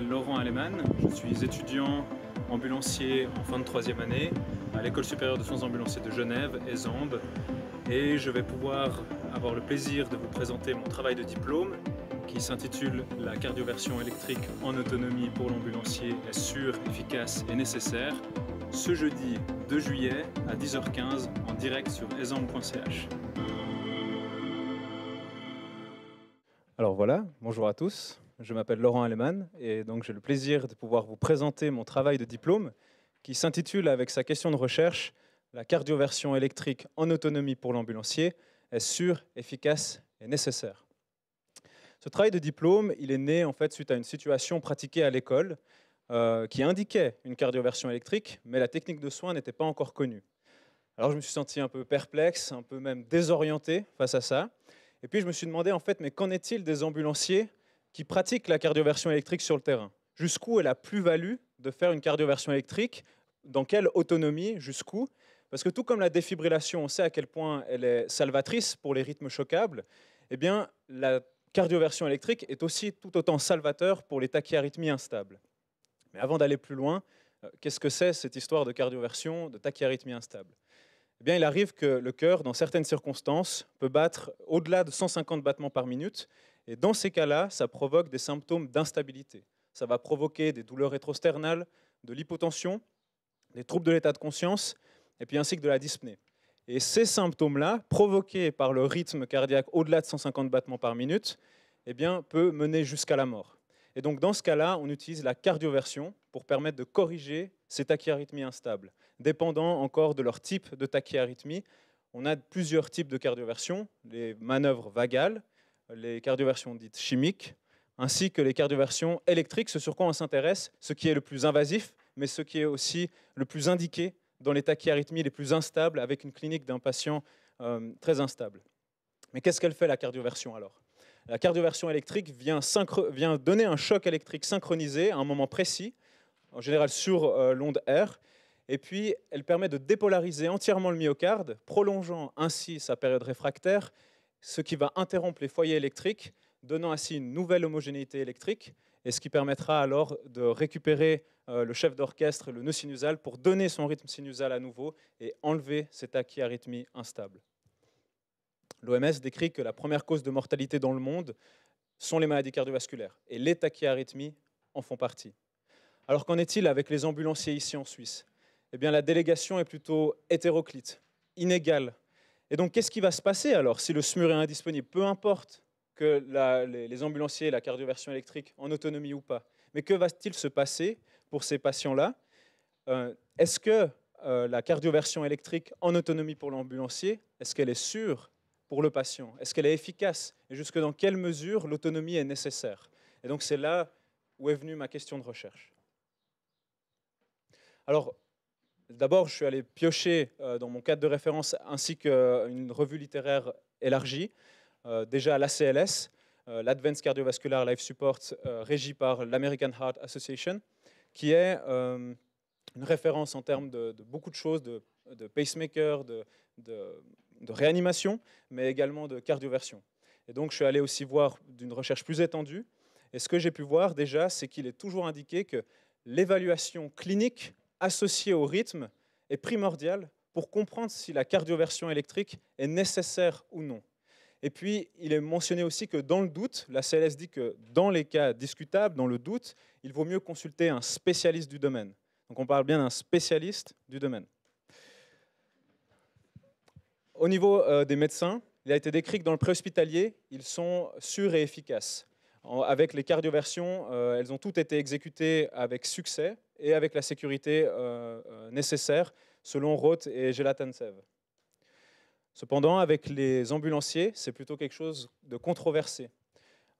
Laurent Aleman, je suis étudiant ambulancier en fin de troisième année à l'École supérieure de soins ambulanciers de Genève, Zambes, et je vais pouvoir avoir le plaisir de vous présenter mon travail de diplôme qui s'intitule La cardioversion électrique en autonomie pour l'ambulancier est sûre, efficace et nécessaire ce jeudi 2 juillet à 10h15 en direct sur esamb.ch. Alors voilà, bonjour à tous je m'appelle Laurent Aleman et donc j'ai le plaisir de pouvoir vous présenter mon travail de diplôme qui s'intitule avec sa question de recherche La cardioversion électrique en autonomie pour l'ambulancier est sûre, efficace et nécessaire. Ce travail de diplôme, il est né en fait suite à une situation pratiquée à l'école euh, qui indiquait une cardioversion électrique, mais la technique de soins n'était pas encore connue. Alors je me suis senti un peu perplexe, un peu même désorienté face à ça. Et puis je me suis demandé en fait, mais qu'en est-il des ambulanciers qui pratiquent la cardioversion électrique sur le terrain. Jusqu'où est la plus-value de faire une cardioversion électrique Dans quelle autonomie Jusqu'où Parce que tout comme la défibrillation, on sait à quel point elle est salvatrice pour les rythmes choquables, eh bien, la cardioversion électrique est aussi tout autant salvateur pour les tachyarrhythmies instables. Mais avant d'aller plus loin, euh, qu'est-ce que c'est cette histoire de cardioversion, de tachyarrhythmie instable eh bien, il arrive que le cœur, dans certaines circonstances, peut battre au-delà de 150 battements par minute, et dans ces cas-là, ça provoque des symptômes d'instabilité. Ça va provoquer des douleurs rétrosternales, de l'hypotension, des troubles de l'état de conscience, et puis ainsi que de la dyspnée. Et ces symptômes-là, provoqués par le rythme cardiaque au-delà de 150 battements par minute, eh bien, peut mener jusqu'à la mort. Et donc dans ce cas-là, on utilise la cardioversion pour permettre de corriger ces tachyarrhythmies instables. Dépendant encore de leur type de tachyarrhythmie, on a plusieurs types de cardioversion, les manœuvres vagales, les cardioversions dites chimiques, ainsi que les cardioversions électriques, ce sur quoi on s'intéresse, ce qui est le plus invasif, mais ce qui est aussi le plus indiqué dans les tachyarrhythmies les plus instables, avec une clinique d'un patient euh, très instable. Mais qu'est-ce qu'elle fait la cardioversion alors La cardioversion électrique vient, donner un choc électrique synchronisé à un moment précis, en général sur euh, l'onde R, et puis elle permet de dépolariser entièrement le myocarde, prolongeant ainsi sa période réfractaire ce qui va interrompre les foyers électriques, donnant ainsi une nouvelle homogénéité électrique, et ce qui permettra alors de récupérer euh, le chef d'orchestre, le nœud sinusal, pour donner son rythme sinusal à nouveau et enlever cette arythmie instable. L'OMS décrit que la première cause de mortalité dans le monde sont les maladies cardiovasculaires, et les tachyarythmies en font partie. Alors qu'en est-il avec les ambulanciers ici en Suisse Eh bien, la délégation est plutôt hétéroclite, inégale et donc, qu'est-ce qui va se passer alors si le SMUR est indisponible Peu importe que les, ambulanciers ambulanciers, la cardioversion électrique, en autonomie ou pas. Mais que va-t-il se passer pour ces patients-là euh, Est-ce que euh, la cardioversion électrique en autonomie pour l'ambulancier, est-ce qu'elle est sûre pour le patient Est-ce qu'elle est efficace Et jusque dans quelle mesure l'autonomie est nécessaire Et donc, c'est là où est venue ma question de recherche. Alors, D'abord, je suis allé piocher euh, dans mon cadre de référence ainsi qu'une euh, revue littéraire élargie, euh, déjà à l'ACLS, l'Advanced Cardiovascular Life Support, régie par l'American Heart Association, qui est une référence en termes de, beaucoup de choses, de, de pacemaker, de, de, réanimation, mais également de cardioversion. Et donc, je suis allé aussi voir d'une recherche plus étendue. Et ce que j'ai pu voir déjà, c'est qu'il est toujours indiqué que l'évaluation clinique associé au rythme est primordial pour comprendre si la cardioversion électrique est nécessaire ou non. Et puis, il est mentionné aussi que dans le doute, la CLS dit que dans les cas discutables, dans le doute, il vaut mieux consulter un spécialiste du domaine. Donc on parle bien d'un spécialiste du domaine. Au niveau euh, des médecins, il a été décrit que dans le préhospitalier, ils sont sûrs et efficaces. avec les cardioversions, euh, elles ont toutes été exécutées avec succès et avec la sécurité euh, euh, nécessaire, selon Roth et Gelatansev. Cependant, avec les ambulanciers, c'est plutôt quelque chose de controversé.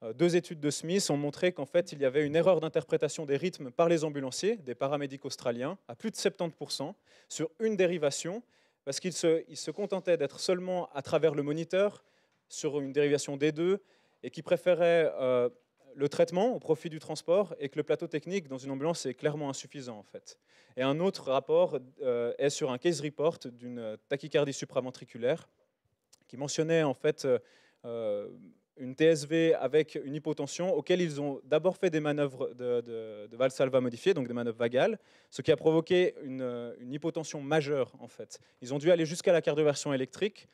Euh, deux études de Smith ont montré qu'en fait, il y avait une erreur d'interprétation des rythmes par les ambulanciers, des paramédics australiens, à plus de 70%, sur une dérivation, parce qu'ils se, contentaient d'être seulement à travers le moniteur, sur une dérivation des deux, et qui préféraient le traitement au profit du transport et que le plateau technique dans une ambulance est clairement insuffisant en fait. Et un autre rapport euh, est sur un case report d'une tachycardie supraventriculaire qui mentionnait en fait euh, euh, une TSV avec une hypotension auquel ils ont d'abord fait des manœuvres de, valsalva modifiées, donc des manœuvres vagales, ce qui a provoqué une, hypotension majeure en fait. Ils ont dû aller jusqu'à la cardioversion électrique,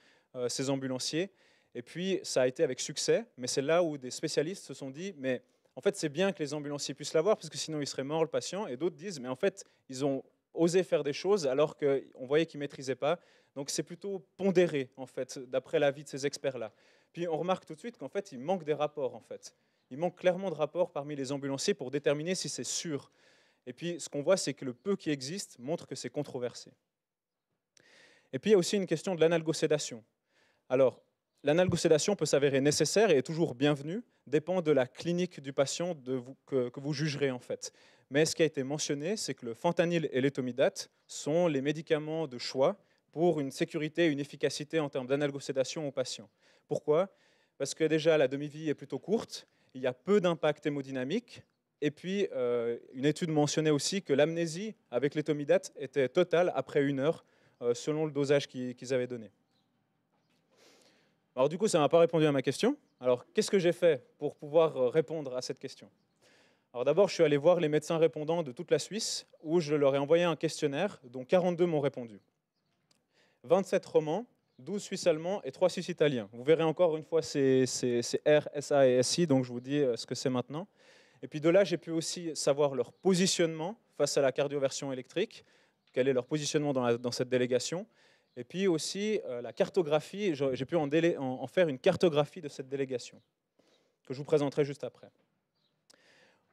ces ambulanciers, et puis, ça a été avec succès, mais c'est là où des spécialistes se sont dit, mais en fait, c'est bien que les ambulanciers puissent l'avoir, parce que sinon, il serait mort, le patient. Et d'autres disent, mais en fait, ils ont osé faire des choses alors qu'on voyait qu'ils ne maîtrisaient pas. Donc, c'est plutôt pondéré, en fait, d'après l'avis de ces experts-là. Puis, on remarque tout de suite qu'en fait, il manque des rapports, en fait. Il manque clairement de rapports parmi les ambulanciers pour déterminer si c'est sûr. Et puis, ce qu'on voit, c'est que le peu qui existe montre que c'est controversé. Et puis, il y a aussi une question de l'analgocédation. Alors, L'analgocédation peut s'avérer nécessaire et est toujours bienvenue, dépend de la clinique du patient que, vous jugerez en fait. Mais ce qui a été mentionné, c'est que le fentanyl et l'étomidate sont les médicaments de choix pour une sécurité et une efficacité en termes d'analgocédation aux patients. Pourquoi Parce que déjà la demi-vie est plutôt courte, il y a peu d'impact hémodynamique, et puis euh, une étude mentionnait aussi que l'amnésie avec l'étomidate était totale après une heure, euh, selon le dosage qu'ils avaient donné. Alors du coup, ça ne m'a pas répondu à ma question. Alors qu'est-ce que j'ai fait pour pouvoir euh, répondre à cette question Alors d'abord, je suis allé voir les médecins répondants de toute la Suisse, où je leur ai envoyé un questionnaire, dont 42 m'ont répondu. 27 romans, 12 Suisses allemands et 3 Suisses italiens. Vous verrez encore une fois ces, ces, R, et SI, donc je vous dis euh, ce que c'est maintenant. Et puis de là, j'ai pu aussi savoir leur positionnement face à la cardioversion électrique, quel est leur positionnement dans cette délégation, et puis aussi euh, la cartographie, j'ai pu en, faire une cartographie de cette délégation, que je vous présenterai juste après.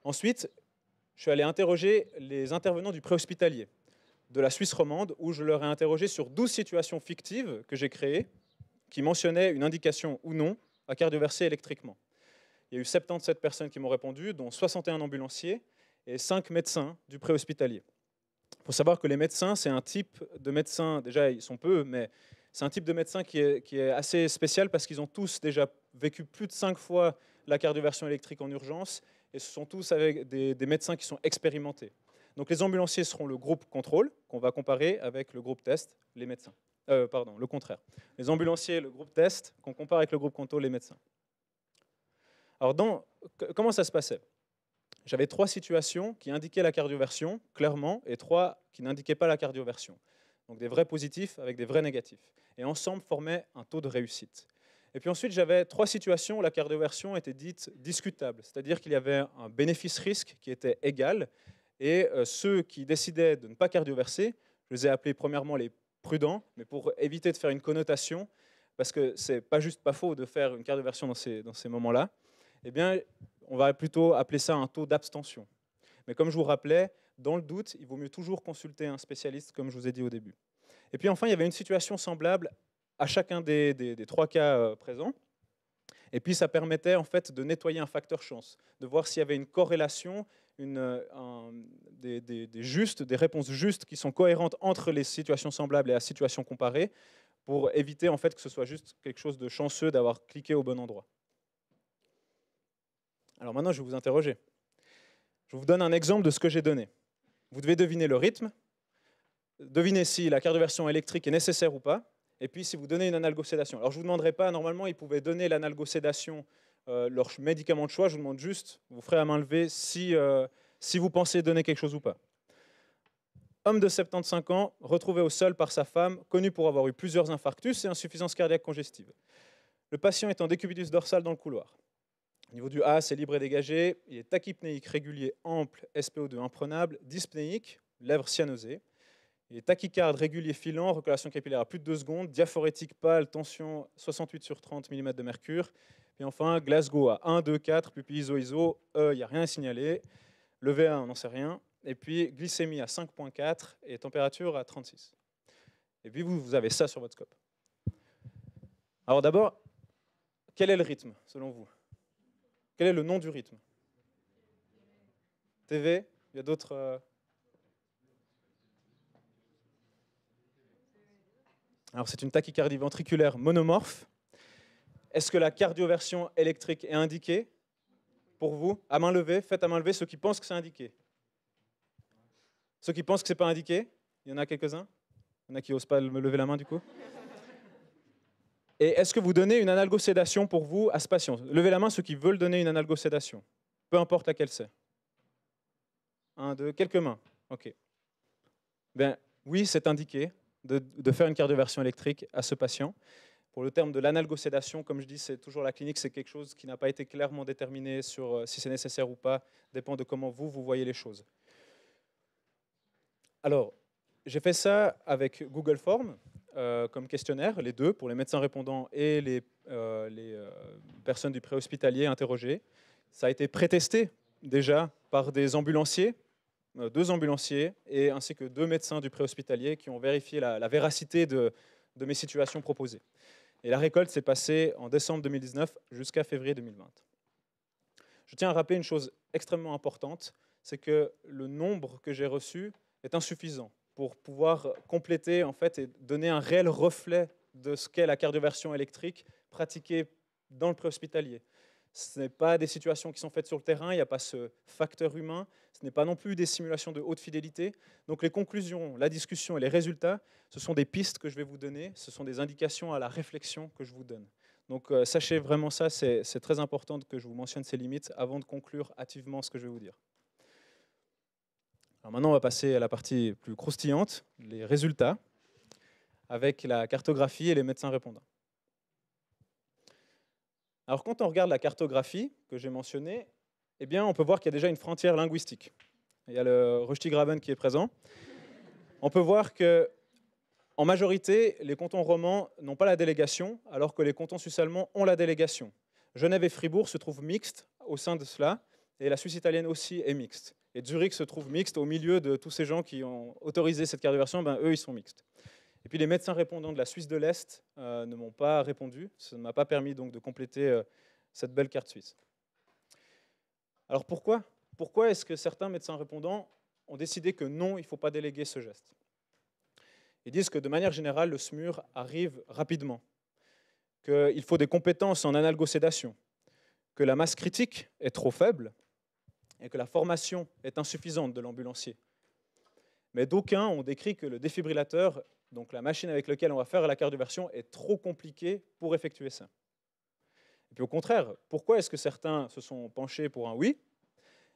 Ensuite, je suis allé interroger les intervenants du préhospitalier de la Suisse romande, où je leur ai interrogé sur 12 situations fictives que j'ai créées, qui mentionnaient une indication ou non à cardioverser électriquement. Il y a eu 77 personnes qui m'ont répondu, dont 61 ambulanciers et 5 médecins du préhospitalier. Il savoir que les médecins, c'est un type de médecin, déjà ils sont peu, mais c'est un type de médecin qui est, assez spécial parce qu'ils ont tous déjà vécu plus de cinq fois la cardioversion électrique en urgence et ce sont tous avec des, médecins qui sont expérimentés. Donc les ambulanciers seront le groupe contrôle qu'on va comparer avec le groupe test, les médecins. Euh, pardon, le contraire. Les ambulanciers, le groupe test, qu'on compare avec le groupe contrôle, les médecins. Alors comment ça se passait j'avais trois situations qui indiquaient la cardioversion, clairement, et trois qui n'indiquaient pas la cardioversion. Donc des vrais positifs avec des vrais négatifs. Et ensemble formaient un taux de réussite. Et puis ensuite, j'avais trois situations où la cardioversion était dite discutable, c'est-à-dire qu'il y avait un bénéfice-risque qui était égal, et euh, ceux qui décidaient de ne pas cardioverser, je les ai appelés premièrement les prudents, mais pour éviter de faire une connotation, parce que ce n'est pas juste pas faux de faire une cardioversion dans ces, dans ces moments-là, eh bien, on va plutôt appeler ça un taux d'abstention. Mais comme je vous rappelais, dans le doute, il vaut mieux toujours consulter un spécialiste, comme je vous ai dit au début. Et puis enfin, il y avait une situation semblable à chacun des, trois cas euh, présents. Et puis ça permettait en fait de nettoyer un facteur chance, de voir s'il y avait une corrélation, euh, des, des réponses justes qui sont cohérentes entre les situations semblables et la situation comparée, pour éviter en fait que ce soit juste quelque chose de chanceux d'avoir cliqué au bon endroit. Alors maintenant, je vais vous interroger. Je vous donne un exemple de ce que j'ai donné. Vous devez deviner le rythme, deviner si la cardioversion électrique est nécessaire ou pas, et puis si vous donnez une analgocédation. Alors je ne vous demanderai pas, normalement, ils pouvaient donner l'analgocédation, euh, leur médicament de choix, je vous demande juste, vous ferez à main levée, si, euh, si vous pensez donner quelque chose ou pas. Homme de 75 ans, retrouvé au sol par sa femme, connu pour avoir eu plusieurs infarctus et insuffisance cardiaque congestive. Le patient est en décubitus dorsal dans le couloir. Au niveau du A, c'est libre et dégagé. Il est tachypnéique régulier ample, SPO2 imprenable, dyspnéique, lèvres cyanosées. Il est tachycarde régulier filant, recollation capillaire à plus de 2 secondes, diaphorétique pâle, tension 68 sur 30 mm de mercure. Et enfin, Glasgow à 1, 2, 4, pupille iso-iso, E, il n'y a rien à signaler. Le V1, on n'en sait rien. Et puis, glycémie à 5,4 et température à 36. Et puis, vous, vous avez ça sur votre scope. Alors d'abord, quel est le rythme, selon vous quel est le nom du rythme TV, il y a d'autres... Euh. Alors c'est une tachycardie ventriculaire monomorphe. Est-ce que la cardioversion électrique est indiquée pour vous À main levée, faites à main levée ceux qui pensent que c'est indiqué. Ceux qui pensent que c'est pas indiqué, il y en a quelques-uns Il y en a qui n'osent pas me lever la main du coup et est-ce que vous donnez une analgo-sédation pour vous à ce patient Levez la main ceux qui veulent donner une analgocédation, peu importe laquelle c'est. Un, deux, quelques mains. OK. Ben, oui, c'est indiqué de, faire une cardioversion électrique à ce patient. Pour le terme de l'analgo-sédation, comme je dis, c'est toujours la clinique, c'est quelque chose qui n'a pas été clairement déterminé sur euh, si c'est nécessaire ou pas, dépend de comment vous, vous voyez les choses. Alors, j'ai fait ça avec Google Forms. Euh, comme questionnaire, les deux, pour les médecins répondants et les, euh, euh, personnes du préhospitalier interrogées. Ça a été prétesté déjà par des ambulanciers, deux ambulanciers, et ainsi que deux médecins du préhospitalier qui ont vérifié la, véracité de mes situations proposées. Et la récolte s'est passée en décembre 2019 jusqu'à février 2020. Je tiens à rappeler une chose extrêmement importante, c'est que le nombre que j'ai reçu est insuffisant pour pouvoir compléter en fait et donner un réel reflet de ce qu'est la cardioversion électrique pratiquée dans le préhospitalier. Ce n'est pas des situations qui sont faites sur le terrain, il n'y a pas ce facteur humain, ce n'est pas non plus des simulations de haute fidélité. Donc les conclusions, la discussion et les résultats, ce sont des pistes que je vais vous donner, ce sont des indications à la réflexion que je vous donne. Donc euh, sachez vraiment ça, c'est très important que je vous mentionne ces limites avant de conclure hâtivement ce que je vais vous dire maintenant, on va passer à la partie plus croustillante, les résultats, avec la cartographie et les médecins répondants. Alors quand on regarde la cartographie que j'ai mentionnée, eh bien, on peut voir qu'il y a déjà une frontière linguistique. Il y a le rushti qui est présent. On peut voir que, en majorité, les cantons romans n'ont pas la délégation, alors que les cantons suisse-allemands ont la délégation. Genève et Fribourg se trouvent mixtes au sein de cela, et la Suisse italienne aussi est mixte. Et Zurich se trouve mixte au milieu de tous ces gens qui ont autorisé cette cardioversion, ben, eux, ils sont mixtes. Et puis les médecins répondants de la Suisse de l'Est euh, ne m'ont pas répondu. Ça ne m'a pas permis donc de compléter euh, cette belle carte suisse. Alors pourquoi Pourquoi est-ce que certains médecins répondants ont décidé que non, il ne faut pas déléguer ce geste Ils disent que de manière générale, le SMUR arrive rapidement, qu'il faut des compétences en analgo-sédation, que la masse critique est trop faible, et que la formation est insuffisante de l'ambulancier. Mais d'aucuns ont décrit que le défibrillateur, donc la machine avec laquelle on va faire la cardioversion, est trop compliqué pour effectuer ça. Et puis au contraire, pourquoi est-ce que certains se sont penchés pour un oui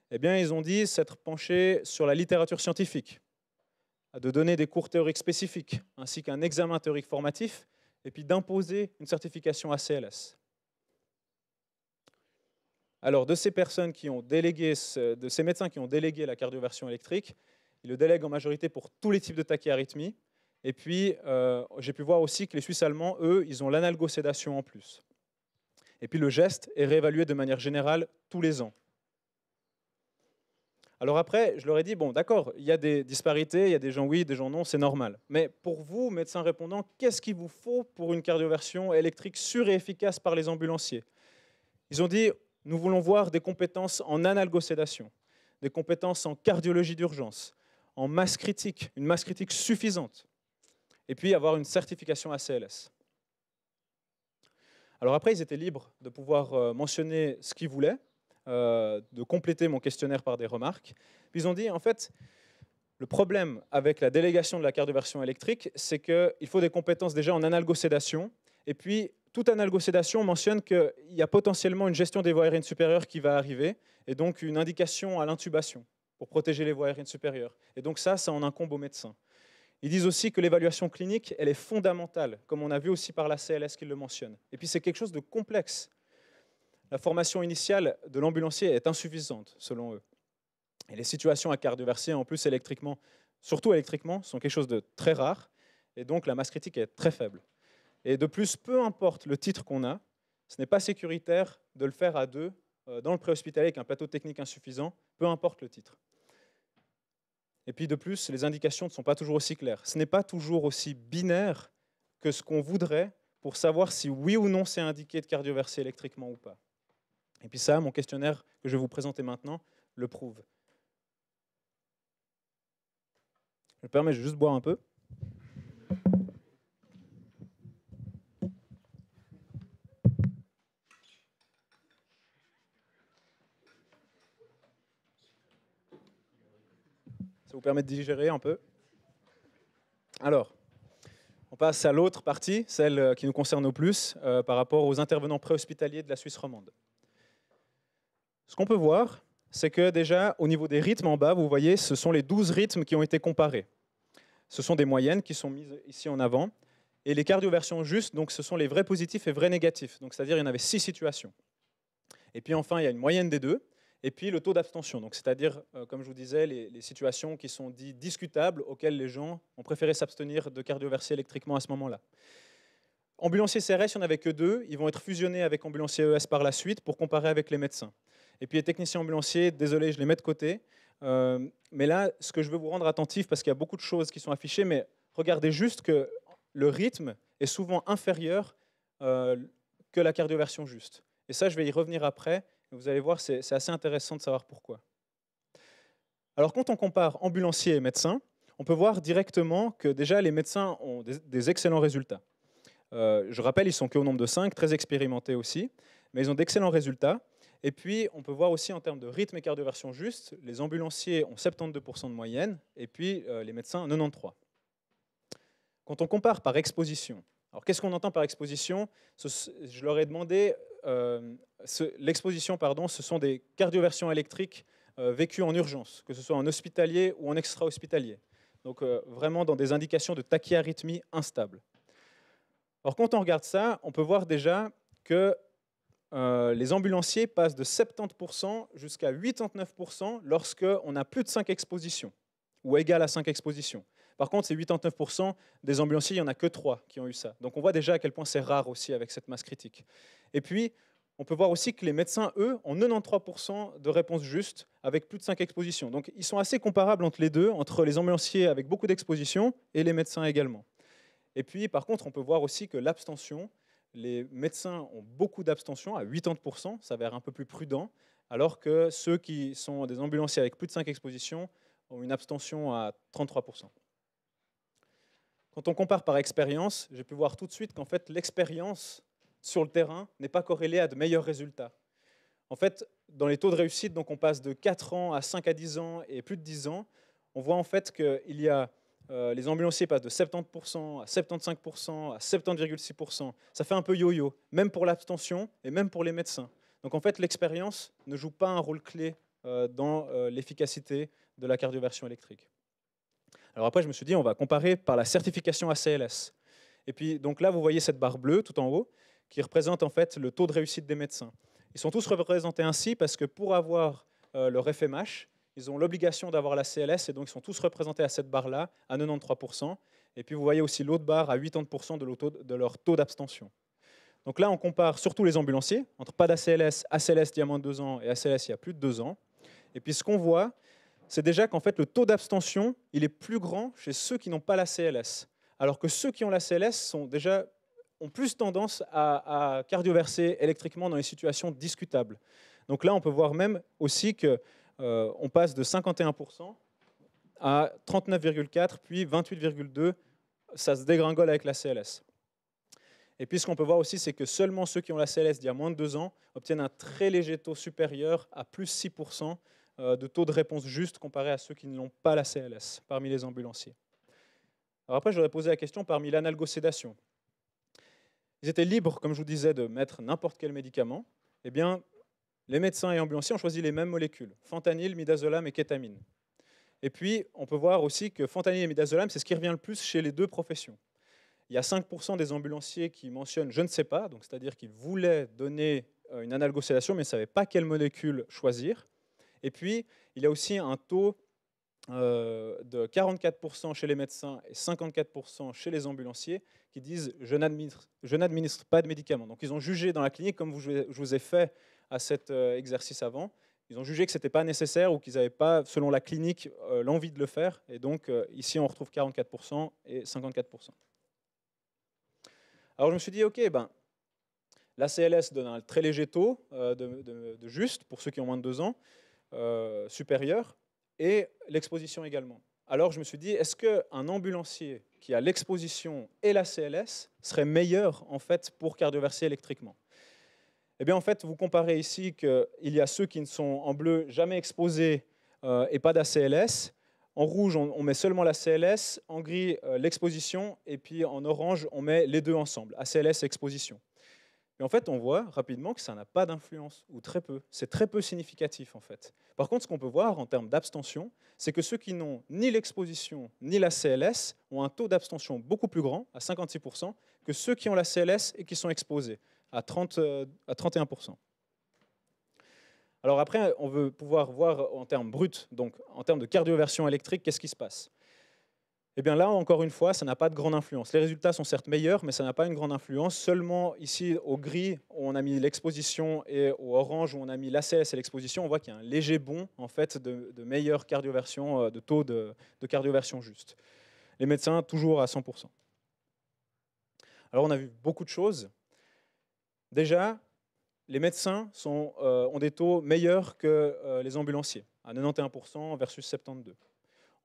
Eh bien, ils ont dit s'être penchés sur la littérature scientifique, de donner des cours théoriques spécifiques, ainsi qu'un examen théorique formatif, et puis d'imposer une certification ACLS. Alors, de ces personnes qui ont délégué, de ces médecins qui ont délégué la cardioversion électrique, ils le délèguent en majorité pour tous les types de tachyarythmie. Et puis, euh, j'ai pu voir aussi que les Suisses allemands, eux, ils ont l'analgo-sédation en plus. Et puis, le geste est réévalué de manière générale tous les ans. Alors après, je leur ai dit, bon, d'accord, il y a des disparités, il y a des gens oui, des gens non, c'est normal. Mais pour vous, médecins répondants, qu'est-ce qu'il vous faut pour une cardioversion électrique sûre et efficace par les ambulanciers Ils ont dit, nous voulons voir des compétences en analgo-sédation, des compétences en cardiologie d'urgence, en masse critique, une masse critique suffisante, et puis avoir une certification ACLS. Alors après, ils étaient libres de pouvoir euh, mentionner ce qu'ils voulaient, euh, de compléter mon questionnaire par des remarques. ils ont dit, en fait, le problème avec la délégation de la cardioversion électrique, c'est qu'il faut des compétences déjà en analgo-sédation, et puis toute analgocédation mentionne qu'il y a potentiellement une gestion des voies aériennes supérieures qui va arriver, et donc une indication à l'intubation pour protéger les voies aériennes supérieures. Et donc ça, ça en incombe aux médecins. Ils disent aussi que l'évaluation clinique, elle est fondamentale, comme on a vu aussi par la CLS qui le mentionne. Et puis c'est quelque chose de complexe. La formation initiale de l'ambulancier est insuffisante, selon eux. Et les situations à cardioversie, en plus électriquement, surtout électriquement, sont quelque chose de très rare. Et donc la masse critique est très faible. Et de plus, peu importe le titre qu'on a, ce n'est pas sécuritaire de le faire à deux euh, dans le préhospitalier avec un plateau technique insuffisant, peu importe le titre. Et puis de plus, les indications ne sont pas toujours aussi claires. Ce n'est pas toujours aussi binaire que ce qu'on voudrait pour savoir si oui ou non c'est indiqué de cardioverser électriquement ou pas. Et puis ça, mon questionnaire que je vais vous présenter maintenant le prouve. Je me permets vais juste boire un peu. vous permet de digérer un peu. Alors, on passe à l'autre partie, celle euh, qui nous concerne au plus, euh, par rapport aux intervenants préhospitaliers de la Suisse romande. Ce qu'on peut voir, c'est que déjà, au niveau des rythmes en bas, vous voyez, ce sont les 12 rythmes qui ont été comparés. Ce sont des moyennes qui sont mises ici en avant. Et les cardioversions justes, donc ce sont les vrais positifs et vrais négatifs. Donc c'est-à-dire il y en avait six situations. Et puis enfin, il y a une moyenne des deux. Et puis le taux d'abstention, c'est-à-dire, euh, comme je vous disais, les, situations qui sont dites discutables, auxquelles les gens ont préféré s'abstenir de cardioverser électriquement à ce moment-là. Ambulanciers CRS, il n'y en avait que deux. Ils vont être fusionnés avec ambulanciers ES par la suite pour comparer avec les médecins. Et puis les techniciens ambulanciers, désolé, je les mets de côté. Euh, mais là, ce que je veux vous rendre attentif, parce qu'il y a beaucoup de choses qui sont affichées, mais regardez juste que le rythme est souvent inférieur euh, que la cardioversion juste. Et ça, je vais y revenir après. Vous allez voir, c'est assez intéressant de savoir pourquoi. Alors quand on compare ambulanciers et médecins, on peut voir directement que déjà les médecins ont des, excellents résultats. Euh, je rappelle, ils sont qu'au nombre de 5, très expérimentés aussi, mais ils ont d'excellents résultats. Et puis, on peut voir aussi en termes de rythme et cardioversion juste, les ambulanciers ont 72% de moyenne, et puis euh, les médecins 93%. Quand on compare par exposition, alors qu'est-ce qu'on entend par exposition Je leur ai demandé euh, l'exposition, pardon, ce sont des cardioversions électriques euh, vécues en urgence, que ce soit en hospitalier ou en extra-hospitalier. Donc euh, vraiment dans des indications de tachyarrhythmie instable. Alors quand on regarde ça, on peut voir déjà que les ambulanciers passent de 70% jusqu'à 89% lorsqu'on a plus de 5 expositions, ou égal à 5 expositions. Par contre, c'est 89% des ambulanciers, il n'y en a que 3 qui ont eu ça. Donc on voit déjà à quel point c'est rare aussi avec cette masse critique. Et puis, on peut voir aussi que les médecins, eux, ont 93% de réponses justes avec plus de 5 expositions. Donc ils sont assez comparables entre les deux, entre les ambulanciers avec beaucoup d'expositions et les médecins également. Et puis, par contre, on peut voir aussi que l'abstention, les médecins ont beaucoup d'abstention, à 80%, ça s'avère un peu plus prudent, alors que ceux qui sont des ambulanciers avec plus de 5 expositions ont une abstention à 33%. Quand on compare par expérience, j'ai pu voir tout de suite qu'en fait, l'expérience sur le terrain n'est pas corrélée à de meilleurs résultats. En fait, dans les taux de réussite, donc on passe de 4 ans à 5 à 10 ans et plus de 10 ans, on voit en fait que il y a, euh, les ambulanciers passent de 70% à 75% à 70,6%. Ça fait un peu yo-yo, même pour l'abstention et même pour les médecins. Donc en fait, l'expérience ne joue pas un rôle clé euh, dans euh, l'efficacité de la cardioversion électrique. Alors après, je me suis dit, on va comparer par la certification ACLS. Et puis, donc là, vous voyez cette barre bleue tout en haut, qui représente en fait le taux de réussite des médecins. Ils sont tous représentés ainsi parce que pour avoir euh, leur FMH, ils ont l'obligation d'avoir la CLS et donc ils sont tous représentés à cette barre-là, à 93%. Et puis vous voyez aussi l'autre barre à 80% de, leur taux d'abstention. Donc là, on compare surtout les ambulanciers, entre pas d'ACLS, ACLS moins de 2 ans et ACLS il y a plus de deux ans. Et puis ce qu'on voit, c'est déjà qu'en fait, le taux d'abstention, il est plus grand chez ceux qui n'ont pas la CLS, alors que ceux qui ont la CLS sont déjà, ont plus tendance à, cardioverser électriquement dans les situations discutables. Donc là, on peut voir même aussi qu'on euh, on passe de 51% à 39,4, puis 28,2, ça se dégringole avec la CLS. Et puis ce qu'on peut voir aussi, c'est que seulement ceux qui ont la CLS d'il y a moins de deux ans obtiennent un très léger taux supérieur à plus 6% euh, de taux de réponse juste comparé à ceux qui n'ont pas la CLS parmi les ambulanciers. Alors après, j'aurais posé la question parmi l'analgocédation. Ils étaient libres, comme je vous disais, de mettre n'importe quel médicament. Eh bien, les médecins et ambulanciers ont choisi les mêmes molécules, fentanyl, midazolam et kétamine. Et puis, on peut voir aussi que fentanyl et midazolam, c'est ce qui revient le plus chez les deux professions. Il y a 5% des ambulanciers qui mentionnent je ne sais pas, donc c'est-à-dire qu'ils voulaient donner euh, une analgocédation, mais ne savaient pas quelle molécule choisir. Et puis, il y a aussi un taux euh, de 44% chez les médecins et 54% chez les ambulanciers qui disent je n'administre, pas de médicaments. Donc ils ont jugé dans la clinique, comme je vous ai fait à cet euh, exercice avant, ils ont jugé que ce n'était pas nécessaire ou qu'ils n'avaient pas, selon la clinique, euh, l'envie de le faire. Et donc ici, on retrouve 44% et 54%. Alors je me suis dit, ok, ben, la CLS donne un très léger taux de, de juste pour ceux qui ont moins de 2 ans. Euh, supérieure et l'exposition également. Alors je me suis dit, est-ce qu'un ambulancier qui a l'exposition et la CLS serait meilleur en fait pour cardioverser électriquement Eh bien en fait, vous comparez ici qu'il y a ceux qui ne sont en bleu jamais exposés euh, et pas d'ACLS. En rouge, on, met seulement la CLS, en gris, euh, l'exposition, et puis en orange, on met les deux ensemble, ACLS et exposition. Et en fait, on voit rapidement que ça n'a pas d'influence, ou très peu. C'est très peu significatif, en fait. Par contre, ce qu'on peut voir en termes d'abstention, c'est que ceux qui n'ont ni l'exposition ni la CLS ont un taux d'abstention beaucoup plus grand, à 56%, que ceux qui ont la CLS et qui sont exposés, à, 30, euh, à 31%. Alors après, on veut pouvoir voir en termes bruts, donc en termes de cardioversion électrique, qu'est-ce qui se passe eh bien là, encore une fois, ça n'a pas de grande influence. Les résultats sont certes meilleurs, mais ça n'a pas une grande influence. Seulement ici, au gris, où on a mis l'exposition, et au orange, où on a mis l'ACS et l'exposition, on voit qu'il y a un léger bond en fait, de, meilleure cardioversion, euh, de taux de, cardioversion juste. Les médecins, toujours à 100%. Alors on a vu beaucoup de choses. Déjà, les médecins euh, ont des taux meilleurs que euh, les ambulanciers, à 91% versus 72%.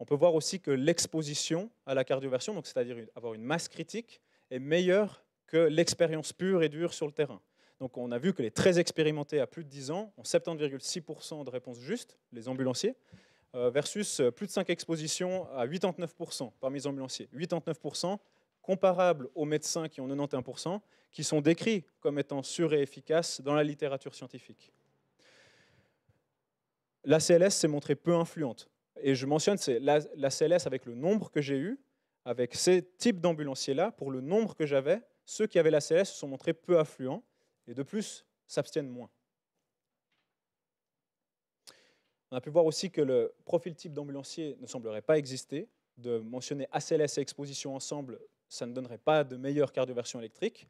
On peut voir aussi que l'exposition à la cardioversion, c'est-à-dire avoir une masse critique, est meilleure que l'expérience pure et dure sur le terrain. Donc on a vu que les très expérimentés à plus de 10 ans ont 70,6% de réponses justes, les ambulanciers, euh, versus euh, plus de 5 expositions à 89% parmi les ambulanciers. 89% comparables aux médecins qui ont 91%, qui sont décrits comme étant sûrs et efficaces dans la littérature scientifique. La CLS s'est montrée peu influente et je mentionne la, la CLS avec le nombre que j'ai eu, avec ces types d'ambulanciers-là, pour le nombre que j'avais, ceux qui avaient la CLS se sont montrés peu affluents et de plus s'abstiennent moins. On a pu voir aussi que le profil type d'ambulancier ne semblerait pas exister. De mentionner ACLS et exposition ensemble, ça ne donnerait pas de meilleure cardioversion électrique.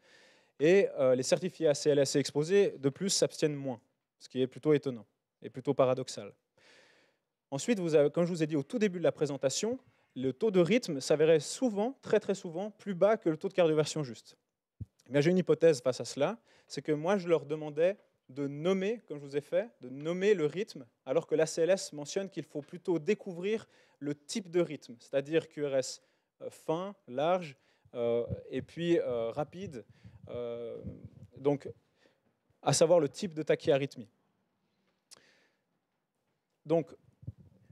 Et euh, les certifiés ACLS et exposés, de plus, s'abstiennent moins, ce qui est plutôt étonnant et plutôt paradoxal. Ensuite, vous comme je vous ai dit au tout début de la présentation, le taux de rythme s'avérait souvent, très très souvent, plus bas que le taux de cardioversion juste. J'ai une hypothèse face à cela, c'est que moi je leur demandais de nommer, comme je vous ai fait, de nommer le rythme, alors que l'ACLS mentionne qu'il faut plutôt découvrir le type de rythme, c'est-à-dire QRS euh, fin, large, euh, et puis euh, rapide, donc à savoir le type de tachyarrhythmie. Donc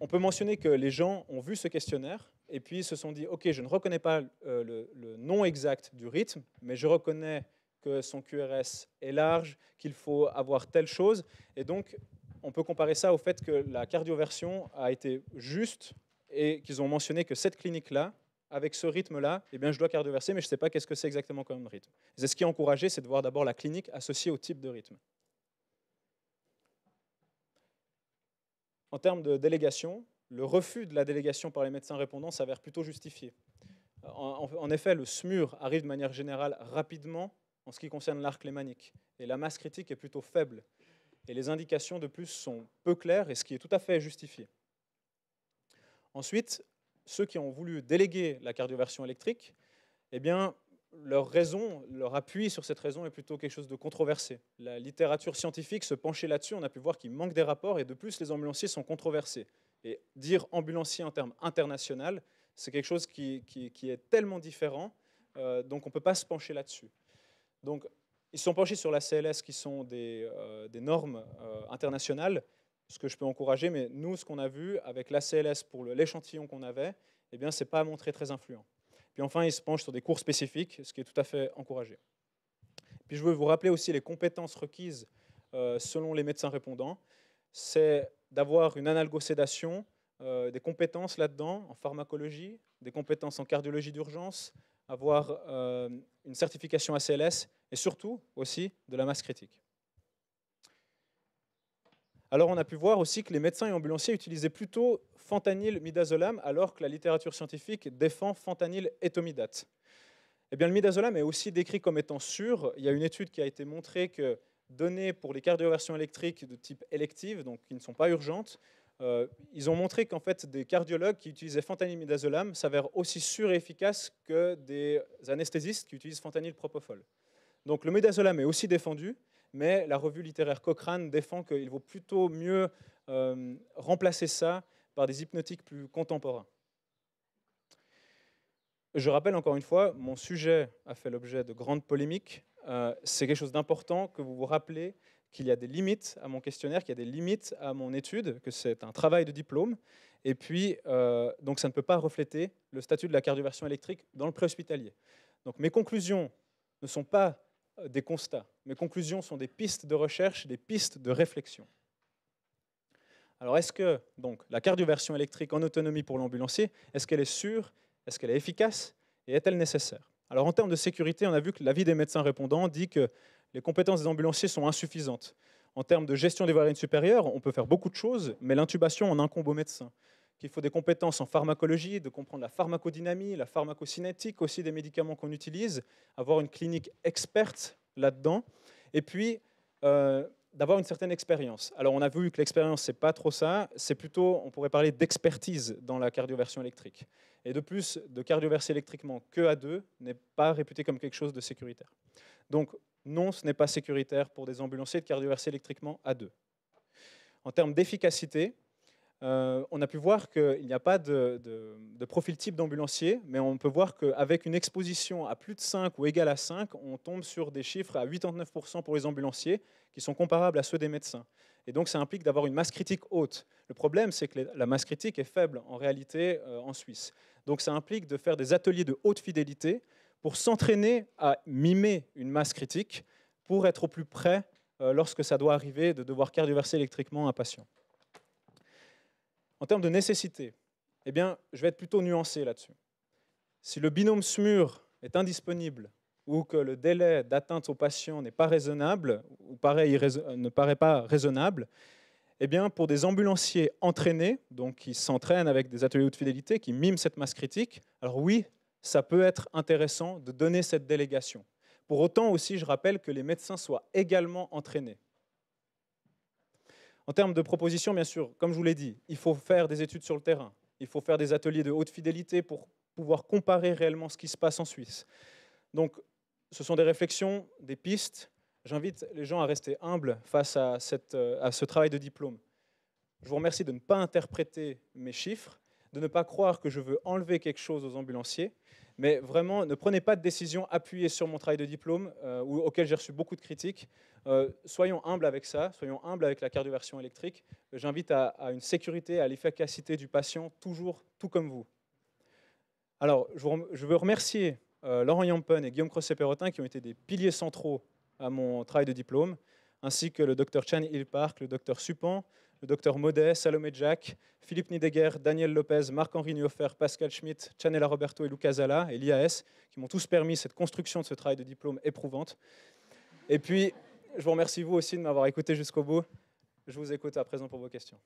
on peut mentionner que les gens ont vu ce questionnaire et puis se sont dit, OK, je ne reconnais pas euh, le, nom exact du rythme, mais je reconnais que son QRS est large, qu'il faut avoir telle chose. Et donc, on peut comparer ça au fait que la cardioversion a été juste et qu'ils ont mentionné que cette clinique-là, avec ce rythme-là, eh bien, je dois cardioverser, mais je ne sais pas qu'est-ce que c'est exactement comme rythme. C'est ce qui est encouragé, c'est de voir d'abord la clinique associée au type de rythme. en termes de délégation, le refus de la délégation par les médecins répondants s'avère plutôt justifié. Euh, en, effet, le SMUR arrive de manière générale rapidement en ce qui concerne l'arc lémanique, et la masse critique est plutôt faible. Et les indications de plus sont peu claires, et ce qui est tout à fait justifié. Ensuite, ceux qui ont voulu déléguer la cardioversion électrique, eh bien, leur raison, leur appui sur cette raison est plutôt quelque chose de controversé. La littérature scientifique se penchait là-dessus, on a pu voir qu'il manque des rapports et de plus les ambulanciers sont controversés. Et dire ambulancier en termes international, c'est quelque chose qui, est tellement différent, euh, donc on ne peut pas se pencher là-dessus. Donc ils sont penchés sur la CLS qui sont des, euh, normes euh, internationales, ce que je peux encourager, mais nous, ce qu'on a vu avec la CLS pour l'échantillon qu'on avait, eh bien, ce n'est pas montré très influent. Puis enfin, ils se penchent sur des cours spécifiques, ce qui est tout à fait encouragé. Puis je veux vous rappeler aussi les compétences requises euh, selon les médecins répondants. C'est d'avoir une analgo euh, des compétences là-dedans en pharmacologie, des compétences en cardiologie d'urgence, avoir euh, une certification ACLS et surtout aussi de la masse critique. Alors on a pu voir aussi que les médecins et ambulanciers utilisaient plutôt fentanyl midazolam alors que la littérature scientifique défend fentanyl etomidate. Eh bien, le midazolam est aussi décrit comme étant sûr. Il y a une étude qui a été montrée que données pour les cardioversions électriques de type élective, donc qui ne sont pas urgentes, euh, ils ont montré qu'en fait, des cardiologues qui utilisaient fentanyl midazolam s'avèrent aussi sûrs et efficaces que des anesthésistes qui utilisent fentanyl propofol. Donc le midazolam est aussi défendu, mais la revue littéraire Cochrane défend qu'il vaut plutôt mieux euh, remplacer ça par des hypnotiques plus contemporains. Je rappelle encore une fois, mon sujet a fait l'objet de grandes polémiques. Euh, c'est quelque chose d'important que vous vous rappelez qu'il y a des limites à mon questionnaire, qu'il y a des limites à mon étude, que c'est un travail de diplôme. Et puis, euh, donc ça ne peut pas refléter le statut de la cardioversion électrique dans le préhospitalier. Donc mes conclusions ne sont pas euh, des constats. Mes conclusions sont des pistes de recherche, des pistes de réflexion. Alors est-ce que donc, la cardioversion électrique en autonomie pour l'ambulancier, est-ce qu'elle est sûre, est-ce qu'elle est efficace et est-elle nécessaire Alors en termes de sécurité, on a vu que l'avis des médecins répondants dit que les compétences des ambulanciers sont insuffisantes. En termes de gestion des variantes supérieures, on peut faire beaucoup de choses, mais l'intubation en incombe aux médecins qu'il faut des compétences en pharmacologie, de comprendre la pharmacodynamie, la pharmacocinétique aussi des médicaments qu'on utilise, avoir une clinique experte là-dedans, et puis euh, d'avoir une certaine expérience. Alors on a vu que l'expérience, c'est pas trop ça, c'est plutôt, on pourrait parler d'expertise dans la cardioversion électrique. Et de plus, de cardioverser électriquement que à deux n'est pas réputé comme quelque chose de sécuritaire. Donc non, ce n'est pas sécuritaire pour des ambulanciers de cardioverser électriquement à deux. En termes d'efficacité, euh, on a pu voir qu'il n'y a pas de, profil type d'ambulancier, mais on peut voir qu'avec une exposition à plus de 5 ou égale à 5, on tombe sur des chiffres à 89% pour les ambulanciers, qui sont comparables à ceux des médecins. Et donc ça implique d'avoir une masse critique haute. Le problème, c'est que la masse critique est faible en réalité euh, en Suisse. Donc ça implique de faire des ateliers de haute fidélité pour s'entraîner à mimer une masse critique, pour être au plus près, euh, lorsque ça doit arriver, de devoir cardioverser électriquement un patient. En termes de nécessité, eh bien, je vais être plutôt nuancé là-dessus. Si le binôme SMUR est indisponible ou que le délai d'atteinte au patient n'est pas raisonnable ou euh, ne paraît pas raisonnable, eh bien, pour des ambulanciers entraînés, donc qui s'entraînent avec des ateliers de fidélité, qui miment cette masse critique, alors oui, ça peut être intéressant de donner cette délégation. Pour autant aussi, je rappelle que les médecins soient également entraînés. En termes de propositions, bien sûr, comme je vous l'ai dit, il faut faire des études sur le terrain, il faut faire des ateliers de haute fidélité pour pouvoir comparer réellement ce qui se passe en Suisse. Donc, ce sont des réflexions, des pistes. J'invite les gens à rester humbles face à, euh, à ce travail de diplôme. Je vous remercie de ne pas interpréter mes chiffres, de ne pas croire que je veux enlever quelque chose aux ambulanciers, mais vraiment, ne prenez pas de décision appuyée sur mon travail de diplôme, euh, auquel j'ai reçu beaucoup de critiques. Euh, soyons humbles avec ça, soyons humbles avec la cardioversion électrique. J'invite à, une sécurité, à l'efficacité du patient, toujours tout comme vous. Alors, je, veux remercier euh, Laurent Yampen et Guillaume Crosset-Perrotin, qui ont été des piliers centraux à mon travail de diplôme, ainsi que le docteur Chan Park, le docteur Supan, le docteur Modet, Salomé Jack, Philippe Nidegger, Daniel Lopez, Marc-Henri Nioffer, Pascal Schmitt, Chanela Roberto et Luca Zala et l'IAS, qui m'ont tous permis cette construction de ce travail de diplôme éprouvante. Et puis, je vous remercie vous aussi de m'avoir écouté jusqu'au bout. Je vous écoute à présent pour vos questions.